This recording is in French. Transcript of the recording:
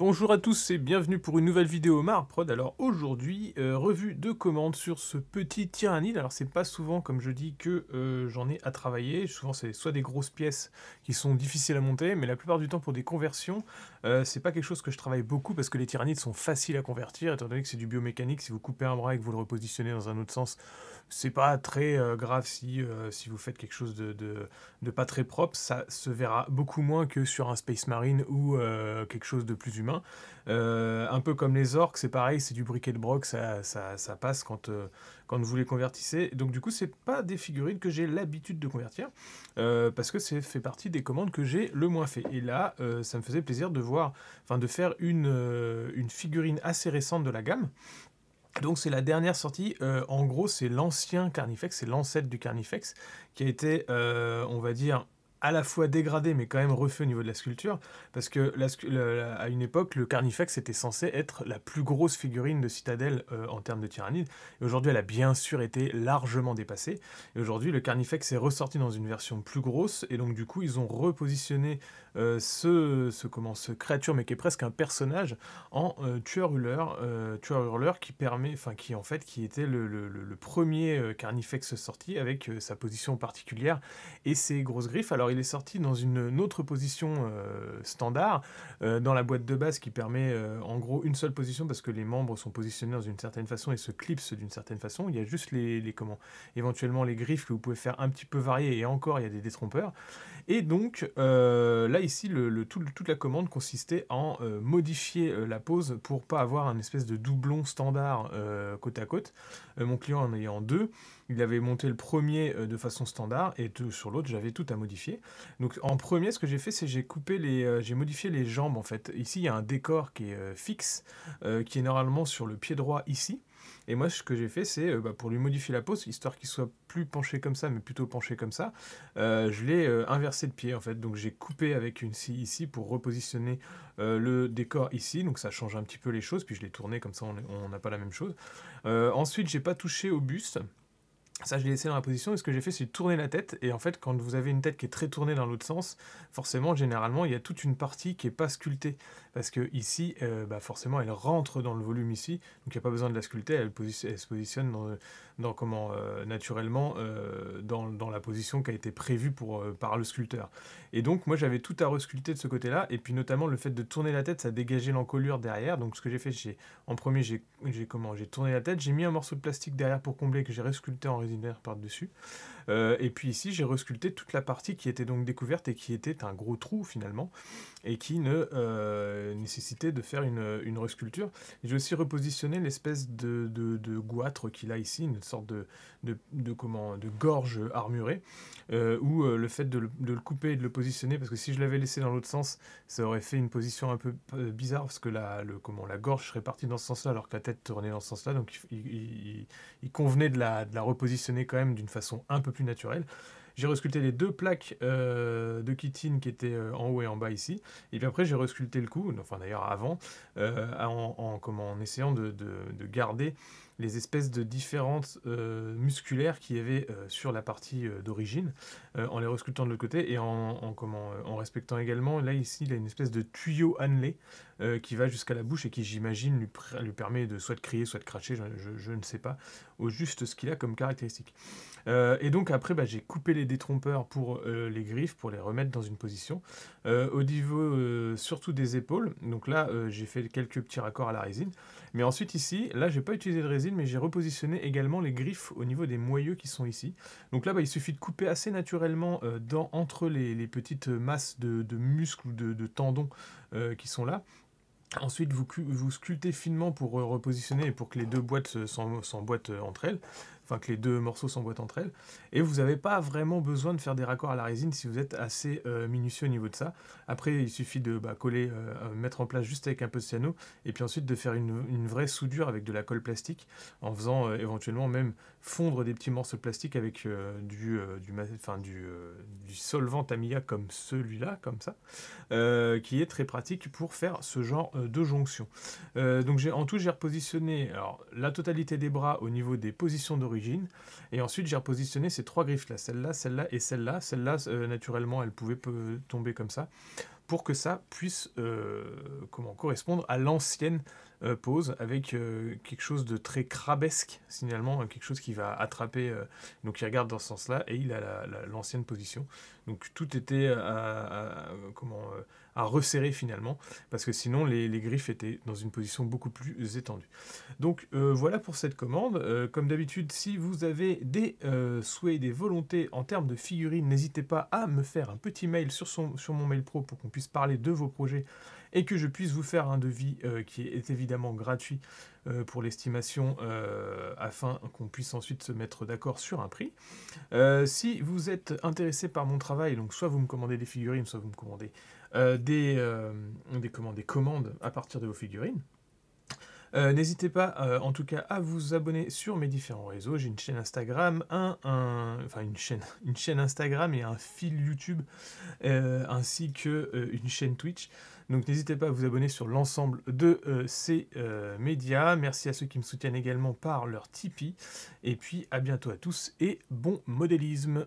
Bonjour à tous et bienvenue pour une nouvelle vidéo Marprod. Alors aujourd'hui, euh, revue de commandes sur ce petit tyrannide. Alors c'est pas souvent, comme je dis, que euh, j'en ai à travailler. Souvent c'est soit des grosses pièces qui sont difficiles à monter, mais la plupart du temps pour des conversions, euh, c'est pas quelque chose que je travaille beaucoup parce que les tyrannides sont faciles à convertir, étant donné que c'est du biomécanique. Si vous coupez un bras et que vous le repositionnez dans un autre sens, c'est pas très grave si, si vous faites quelque chose de, pas très propre. Ça se verra beaucoup moins que sur un Space Marine ou quelque chose de plus humain euh, un peu comme les orques, c'est pareil, c'est du briquet de broc, ça, passe euh, quand, vous les convertissez. Donc du coup, c'est pas des figurines que j'ai l'habitude de convertir, euh, parce que c'est fait partie des commandes que j'ai le moins fait. Et là, ça me faisait plaisir de voir, enfin de faire une, figurine assez récente de la gamme. Donc c'est la dernière sortie, en gros c'est l'ancien Carnifex, c'est l'ancêtre du Carnifex, qui a été, on va dire, à la fois dégradé mais quand même refait au niveau de la sculpture parce que la, à une époque le Carnifex était censé être la plus grosse figurine de Citadel euh, en termes de tyrannide et aujourd'hui elle a bien sûr été largement dépassée et aujourd'hui le Carnifex est ressorti dans une version plus grosse et donc du coup ils ont repositionné euh, ce, ce, comment, ce créature mais qui est presque un personnage en euh, tueur hurleur tueur hurleur qui permet enfin qui en fait qui était le, le premier Carnifex sorti avec sa position particulière et ses grosses griffes alors il est sorti dans une, autre position euh, standard, euh, dans la boîte de base qui permet euh, en gros une seule position parce que les membres sont positionnés d'une certaine façon et se clipsent d'une certaine façon. Il y a juste les, éventuellement les griffes que vous pouvez faire un petit peu varier et encore il y a des détrompeurs. Et donc là ici toute la commande consistait en modifier la pose pour pas avoir un espèce de doublon standard côte à côte. mon client en ayant deux, il avait monté le premier de façon standard et sur l'autre j'avais tout à modifier. Donc en premier, ce que j'ai fait, c'est j'ai coupé les, euh, j'ai modifié les jambes en fait. Ici, il y a un décor qui est euh, fixe, euh, qui est normalement sur le pied droit ici. Et moi, ce que j'ai fait, c'est bah, pour lui modifier la pose, histoire qu'il soit plus penché comme ça, mais plutôt penché comme ça, je l'ai inversé de pied en fait. Donc j'ai coupé avec une scie ici pour repositionner le décor ici. Donc ça change un petit peu les choses. Puis je l'ai tourné comme ça, on n'a pas la même chose. ensuite, j'ai pas touché au buste. Ça, je l'ai laissé dans la position et ce que j'ai fait, c'est tourner la tête. Et en fait, quand vous avez une tête qui est très tournée dans l'autre sens, forcément, généralement, il y a toute une partie qui n'est pas sculptée. Parce que ici, euh, bah, forcément, elle rentre dans le volume ici. Donc, il n'y a pas besoin de la sculpter. Elle, se positionne dans, comment, euh, naturellement euh, dans, la position qui a été prévue pour, par le sculpteur. Et donc, moi, j'avais tout à resculpter de ce côté-là. Et puis, notamment, le fait de tourner la tête, ça dégageait l'encolure derrière. Donc, ce que j'ai fait, en premier, j'ai j'ai tourné la tête. J'ai mis un morceau de plastique derrière pour combler que j'ai resculpté en par-dessus. Euh, et puis ici, j'ai resculpté toute la partie qui était donc découverte et qui était un gros trou finalement, et qui ne euh, nécessitait de faire une, une resculpture. J'ai aussi repositionné l'espèce de, de, goitre qu'il a ici, une sorte de, de, comment, de gorge armurée, euh, où euh, le fait de le, de le, couper et de le positionner, parce que si je l'avais laissé dans l'autre sens, ça aurait fait une position un peu bizarre, parce que la, le, comment, la gorge serait partie dans ce sens-là, alors que la tête tournait dans ce sens-là, donc il, convenait de la, de la repositionner n'est quand même d'une façon un peu plus naturelle. J'ai resculpté les deux plaques euh, de chitine qui étaient euh, en haut et en bas ici. Et puis après, j'ai resculpté le cou, enfin d'ailleurs avant, euh, en, comment, en essayant de garder les espèces de différentes euh, musculaires qu'il y avait euh, sur la partie euh, d'origine, en les resculptant de l'autre côté et en, comment, en respectant également, là ici, il a une espèce de tuyau annelé qui va jusqu'à la bouche et qui, j'imagine, lui, permet de soit de crier, soit de cracher, je, ne sais pas, au juste ce qu'il a comme caractéristique. et donc après, bah, j'ai coupé les détrompeurs pour les griffes, pour les remettre dans une position. au niveau surtout des épaules, donc là, j'ai fait quelques petits raccords à la résine. Mais ensuite ici, là, j'ai pas utilisé de résine, mais j'ai repositionné également les griffes au niveau des moyeux qui sont ici. Donc là, bah, il suffit de couper assez naturellement euh, dans, entre les, petites masses de, muscles ou de, tendons euh, qui sont là. Ensuite, vous, vous sculptez finement pour euh, repositionner et pour que les deux boîtes s'emboîtent entre elles que les deux morceaux s'emboîtent entre elles, et vous n'avez pas vraiment besoin de faire des raccords à la résine si vous êtes assez euh, minutieux au niveau de ça. Après, il suffit de bah, coller, euh, euh, mettre en place juste avec un peu de cyano et puis ensuite de faire une, vraie soudure avec de la colle plastique, en faisant éventuellement même fondre des petits morceaux de plastique avec du, du, enfin, du, du, solvant Tamiya comme celui-là, comme ça, qui est très pratique pour faire ce genre de jonction. donc j'ai en tout, j'ai repositionné alors, la totalité des bras au niveau des positions d'origine, et ensuite, j'ai repositionné ces trois griffes-là, celle-là, celle-là et celle-là. Celle-là, euh, naturellement, elle pouvait tomber comme ça pour que ça puisse euh, comment, correspondre à l'ancienne euh, pose avec euh, quelque chose de très crabesque, finalement, hein, quelque chose qui va attraper, donc il regarde dans ce sens-là, et il a l'ancienne position. Donc tout était à, comment, à resserrer finalement, parce que sinon les, griffes étaient dans une position beaucoup plus étendue. Donc voilà pour cette commande. comme d'habitude, si vous avez des souhaits, des volontés en termes de figurines, n'hésitez pas à me faire un petit mail sur, son, sur mon mail pro pour qu'on puisse parler de vos projets et que je puisse vous faire un devis euh, qui est évidemment gratuit euh, pour l'estimation euh, afin qu'on puisse ensuite se mettre d'accord sur un prix. si vous êtes intéressé par mon travail, donc soit vous me commandez des figurines, soit vous me commandez des commandes à partir de vos figurines, euh, n'hésitez pas, euh, en tout cas, à vous abonner sur mes différents réseaux. J'ai une chaîne Instagram, un, une chaîne, Instagram et un fil YouTube, euh, ainsi que une chaîne Twitch. Donc n'hésitez pas à vous abonner sur l'ensemble de ces médias. Merci à ceux qui me soutiennent également par leur Tipeee. Et puis à bientôt à tous et bon modélisme.